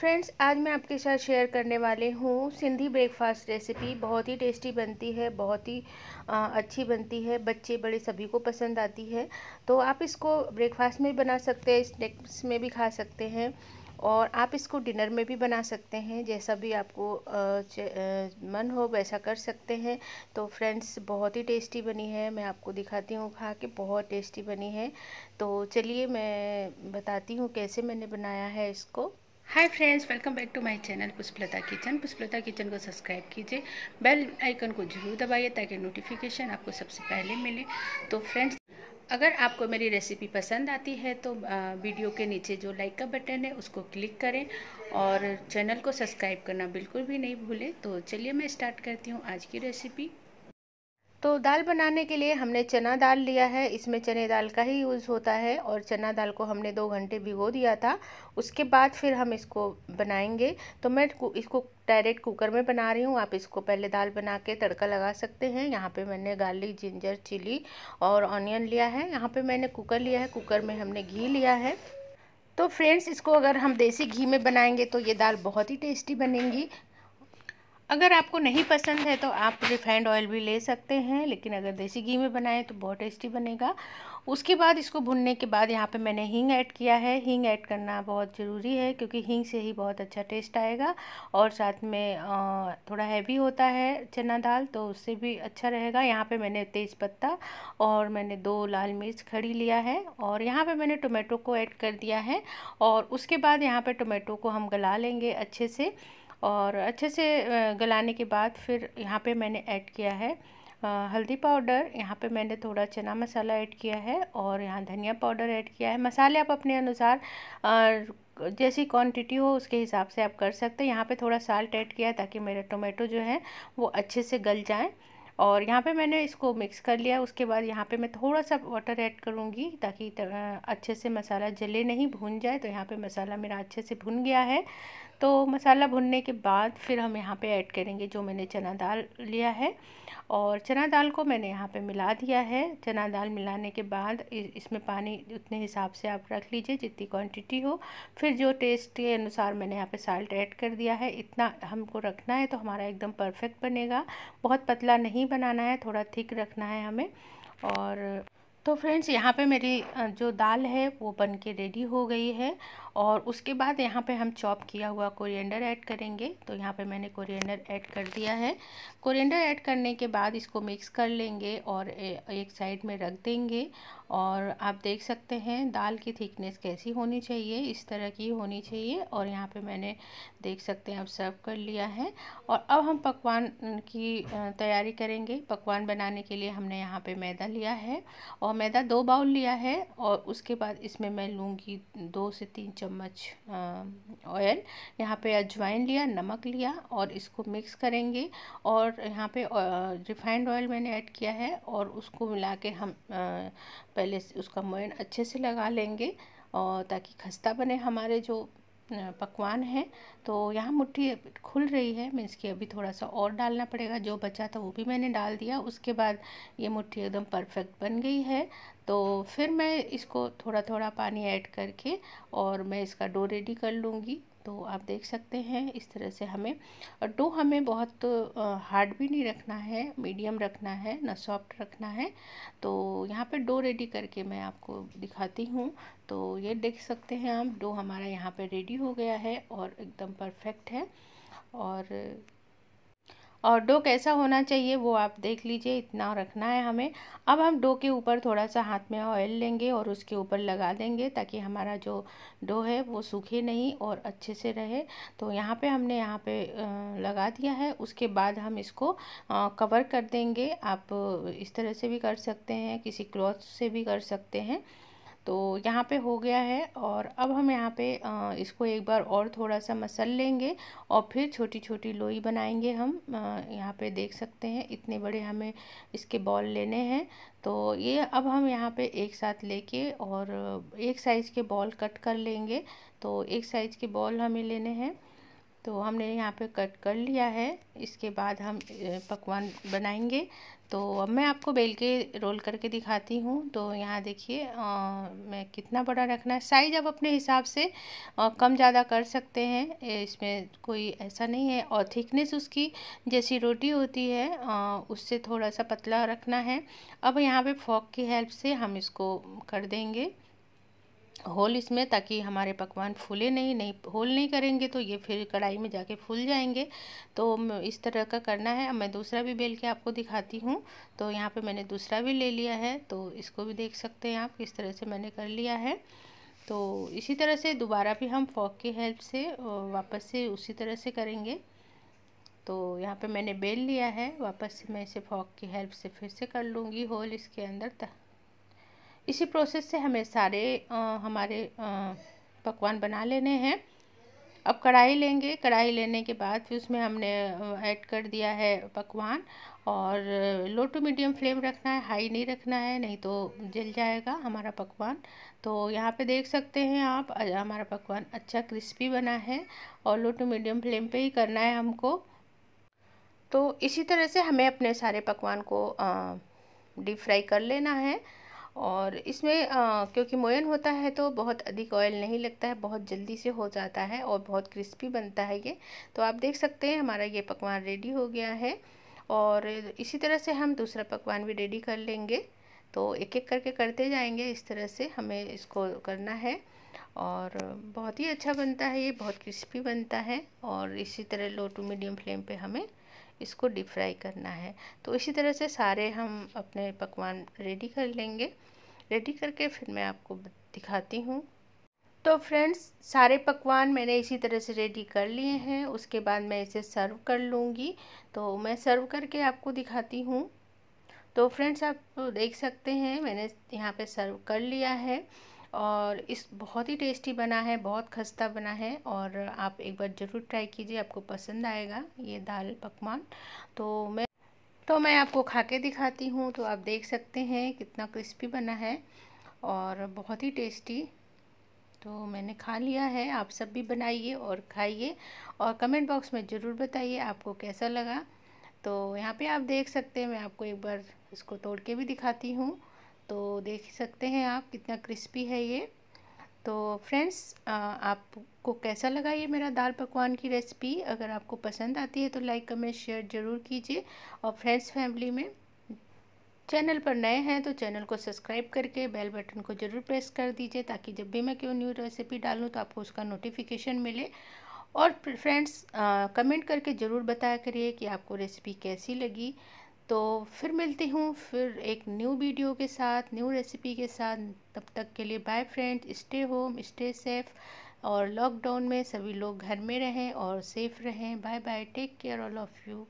friends आज मैं आपके साथ शेयर करने वाले हूँ सिंधी ब्रेकफास्ट रेसिपी बहुत ही टेस्टी बनती है बहुत ही आ, अच्छी बनती है बच्चे बड़े सभी को पसंद आती है तो आप इसको ब्रेकफास्ट में बना सकते हैं स्नैक्स में भी खा सकते हैं और आप इसको डिनर में भी बना सकते हैं जैसा भी आपको आ, आ, मन हो वैसा कर सकते हैं तो फ्रेंड्स बहुत ही टेस्टी बनी है मैं आपको दिखाती हूँ खा के बहुत टेस्टी बनी है तो चलिए मैं बताती हूँ कैसे मैंने बनाया है इसको hi friends welcome back to my channel Pushpalata kitchen Pushpalata kitchen को सब्सक्राइब कीजिए बेल आइकन को जरूर दबाइए ताकि नोटिफिकेशन आपको सबसे पहले मिले तो फ्रेंड्स अगर आपको मेरी रेसिपी पसंद आती है तो वीडियो के नीचे जो लाइक का बटन है उसको क्लिक करें और चैनल को सब्सक्राइब करना बिल्कुल भी नहीं भूलें तो चलिए मैं स्टार्ट करती हूँ आज की रेसिपी तो दाल बनाने के लिए हमने चना दाल लिया है इसमें चने दाल का ही यूज़ होता है और चना दाल को हमने दो घंटे भिगो दिया था उसके बाद फिर हम इसको बनाएंगे तो मैं इसको डायरेक्ट कुकर में बना रही हूँ आप इसको पहले दाल बना के तड़का लगा सकते हैं यहाँ पे मैंने गार्लिक जिंजर चिली और ऑनियन लिया है यहाँ पर मैंने कुकर लिया है कुकर में हमने घी लिया है तो फ्रेंड्स इसको अगर हम देसी घी में बनाएंगे तो ये दाल बहुत ही टेस्टी बनेंगी अगर आपको नहीं पसंद है तो आप रिफाइंड ऑयल भी ले सकते हैं लेकिन अगर देसी घी में बनाएं तो बहुत टेस्टी बनेगा उसके बाद इसको भुनने के बाद यहाँ पे मैंने हींग ऐड किया है हींग ऐड करना बहुत ज़रूरी है क्योंकि हींग से ही बहुत अच्छा टेस्ट आएगा और साथ में थोड़ा हैवी होता है चना दाल तो उससे भी अच्छा रहेगा यहाँ पे मैंने तेज़ पत्ता और मैंने दो लाल मिर्च खड़ी लिया है और यहाँ पे मैंने टोमेटो को ऐड कर दिया है और उसके बाद यहाँ पर टोमेटो को हम गला लेंगे अच्छे से और अच्छे से गलाने के बाद फिर यहाँ पे मैंने ऐड किया है हल्दी पाउडर यहाँ पे मैंने थोड़ा चना मसाला ऐड किया है और यहाँ धनिया पाउडर ऐड किया है मसाले आप अपने अनुसार जैसी क्वांटिटी हो उसके हिसाब से आप कर सकते हैं यहाँ पे थोड़ा साल्ट ऐड किया है ताकि मेरे टोमेटो जो है वो अच्छे से गल जाएँ और यहाँ पे मैंने इसको मिक्स कर लिया उसके बाद यहाँ पे मैं थोड़ा सा वाटर ऐड करूँगी ताकि अच्छे से मसाला जले नहीं भून जाए तो यहाँ पे मसाला मेरा अच्छे से भुन गया है तो मसाला भुनने के बाद फिर हम यहाँ पे ऐड करेंगे जो मैंने चना दाल लिया है और चना दाल को मैंने यहाँ पे मिला दिया है चना दाल मिलाने के बाद इसमें पानी उतने हिसाब से आप रख लीजिए जितनी क्वांटिटी हो फिर जो टेस्ट के अनुसार मैंने यहाँ पे साल्ट ऐड कर दिया है इतना हमको रखना है तो हमारा एकदम परफेक्ट बनेगा बहुत पतला नहीं बनाना है थोड़ा थिक रखना है हमें और तो फ्रेंड्स यहाँ पे मेरी जो दाल है वो बन के रेडी हो गई है और उसके बाद यहाँ पे हम चॉप किया हुआ कोरिएंडर ऐड करेंगे तो यहाँ पे मैंने कोरिएंडर ऐड कर दिया है कोरिएंडर ऐड करने के बाद इसको मिक्स कर लेंगे और एक साइड में रख देंगे और आप देख सकते हैं दाल की थिकनेस कैसी होनी चाहिए इस तरह की होनी चाहिए और यहाँ पे मैंने देख सकते हैं अब सर्व कर लिया है और अब हम पकवान की तैयारी करेंगे पकवान बनाने के लिए हमने यहाँ पे मैदा लिया है और मैदा दो बाउल लिया है और उसके बाद इसमें मैं लूँगी दो से तीन चम्मच ऑयल यहाँ पे अजवाइन लिया नमक लिया और इसको मिक्स करेंगे और यहाँ पे रिफाइंड ऑयल मैंने ऐड किया है और उसको मिला के हम पहले उसका मोयन अच्छे से लगा लेंगे और ताकि खस्ता बने हमारे जो पकवान है तो यहाँ मुट्ठी खुल रही है मीन्स कि अभी थोड़ा सा और डालना पड़ेगा जो बचा था वो भी मैंने डाल दिया उसके बाद ये मुट्ठी एकदम परफेक्ट बन गई है तो फिर मैं इसको थोड़ा थोड़ा पानी ऐड करके और मैं इसका डो रेडी कर लूँगी तो आप देख सकते हैं इस तरह से हमें डो हमें बहुत हार्ड भी नहीं रखना है मीडियम रखना है ना सॉफ्ट रखना है तो यहाँ पे डो रेडी करके मैं आपको दिखाती हूँ तो ये देख सकते हैं हम डो हमारा यहाँ पे रेडी हो गया है और एकदम परफेक्ट है और और डो कैसा होना चाहिए वो आप देख लीजिए इतना रखना है हमें अब हम डो के ऊपर थोड़ा सा हाथ में ऑयल लेंगे और उसके ऊपर लगा देंगे ताकि हमारा जो डो है वो सूखे नहीं और अच्छे से रहे तो यहाँ पे हमने यहाँ पे लगा दिया है उसके बाद हम इसको कवर कर देंगे आप इस तरह से भी कर सकते हैं किसी क्लॉथ से भी कर सकते हैं तो यहाँ पे हो गया है और अब हम यहाँ पे इसको एक बार और थोड़ा सा मसल लेंगे और फिर छोटी छोटी लोई बनाएंगे हम यहाँ पे देख सकते हैं इतने बड़े हमें इसके बॉल लेने हैं तो ये अब हम यहाँ पे एक साथ लेके और एक साइज़ के बॉल कट कर लेंगे तो एक साइज़ के बॉल हमें लेने हैं तो हमने यहाँ पे कट कर लिया है इसके बाद हम पकवान बनाएंगे तो अब मैं आपको बेल के रोल करके दिखाती हूँ तो यहाँ देखिए मैं कितना बड़ा रखना है साइज़ आप अपने हिसाब से आ, कम ज़्यादा कर सकते हैं इसमें कोई ऐसा नहीं है और थिकनेस उसकी जैसी रोटी होती है आ, उससे थोड़ा सा पतला रखना है अब यहाँ पे फॉक की हेल्प से हम इसको कर देंगे होल इसमें ताकि हमारे पकवान फूले नहीं नहीं होल नहीं करेंगे तो ये फिर कढ़ाई में जाके फूल जाएंगे तो इस तरह का करना है अब मैं दूसरा भी बेल के आपको दिखाती हूँ तो यहाँ पे मैंने दूसरा भी ले लिया है तो इसको भी देख सकते हैं आप किस तरह से मैंने कर लिया है तो इसी तरह से दोबारा भी हम फॉक की हेल्प से वापस से उसी तरह से करेंगे तो यहाँ पर मैंने बेल लिया है वापस से मैं इसे फॉक की हेल्प से फिर से कर लूँगी होल इसके अंदर तक इसी प्रोसेस से हमें सारे आ, हमारे पकवान बना लेने हैं अब कढ़ाई लेंगे कढ़ाई लेने के बाद फिर उसमें हमने ऐड कर दिया है पकवान और लो टू मीडियम फ्लेम रखना है हाई नहीं रखना है नहीं तो जल जाएगा हमारा पकवान तो यहाँ पे देख सकते हैं आप हमारा पकवान अच्छा क्रिस्पी बना है और लो टू मीडियम फ्लेम पे ही करना है हमको तो इसी तरह से हमें अपने सारे पकवान को डीप फ्राई कर लेना है और इसमें आ, क्योंकि मोयन होता है तो बहुत अधिक ऑयल नहीं लगता है बहुत जल्दी से हो जाता है और बहुत क्रिस्पी बनता है ये तो आप देख सकते हैं हमारा ये पकवान रेडी हो गया है और इसी तरह से हम दूसरा पकवान भी रेडी कर लेंगे तो एक एक करके करते जाएंगे इस तरह से हमें इसको करना है और बहुत ही अच्छा बनता है ये बहुत क्रिस्पी बनता है और इसी तरह लो टू मीडियम फ्लेम पे हमें इसको डीप फ्राई करना है तो इसी तरह से सारे हम अपने पकवान रेडी कर लेंगे रेडी करके फिर मैं आपको दिखाती हूँ तो फ्रेंड्स सारे पकवान मैंने इसी तरह से रेडी कर लिए हैं उसके बाद मैं इसे सर्व कर लूँगी तो मैं सर्व करके आपको दिखाती हूँ तो फ्रेंड्स आप तो देख सकते हैं मैंने यहाँ पे सर्व कर लिया है और इस बहुत ही टेस्टी बना है बहुत खस्ता बना है और आप एक बार ज़रूर ट्राई कीजिए आपको पसंद आएगा ये दाल पकवान तो मैं तो मैं आपको खा के दिखाती हूँ तो आप देख सकते हैं कितना क्रिस्पी बना है और बहुत ही टेस्टी तो मैंने खा लिया है आप सब भी बनाइए और खाइए और कमेंट बॉक्स में ज़रूर बताइए आपको कैसा लगा तो यहाँ पे आप देख सकते हैं मैं आपको एक बार इसको तोड़ के भी दिखाती हूँ तो देख सकते हैं आप कितना क्रिस्पी है ये तो फ्रेंड्स आपको कैसा लगा ये मेरा दाल पकवान की रेसिपी अगर आपको पसंद आती है तो लाइक कमेंट शेयर ज़रूर कीजिए और फ्रेंड्स फैमिली में चैनल पर नए हैं तो चैनल को सब्सक्राइब करके बेल बटन को ज़रूर प्रेस कर दीजिए ताकि जब भी मैं कोई न्यू रेसिपी डालूँ तो आपको उसका नोटिफिकेशन मिले और फ्रेंड्स कमेंट करके ज़रूर बताया करिए कि आपको रेसिपी कैसी लगी तो फिर मिलती हूँ फिर एक न्यू वीडियो के साथ न्यू रेसिपी के साथ तब तक के लिए bye friend stay home stay safe और लॉकडाउन में सभी लोग घर में रहें और सेफ़ रहें bye bye take care all of you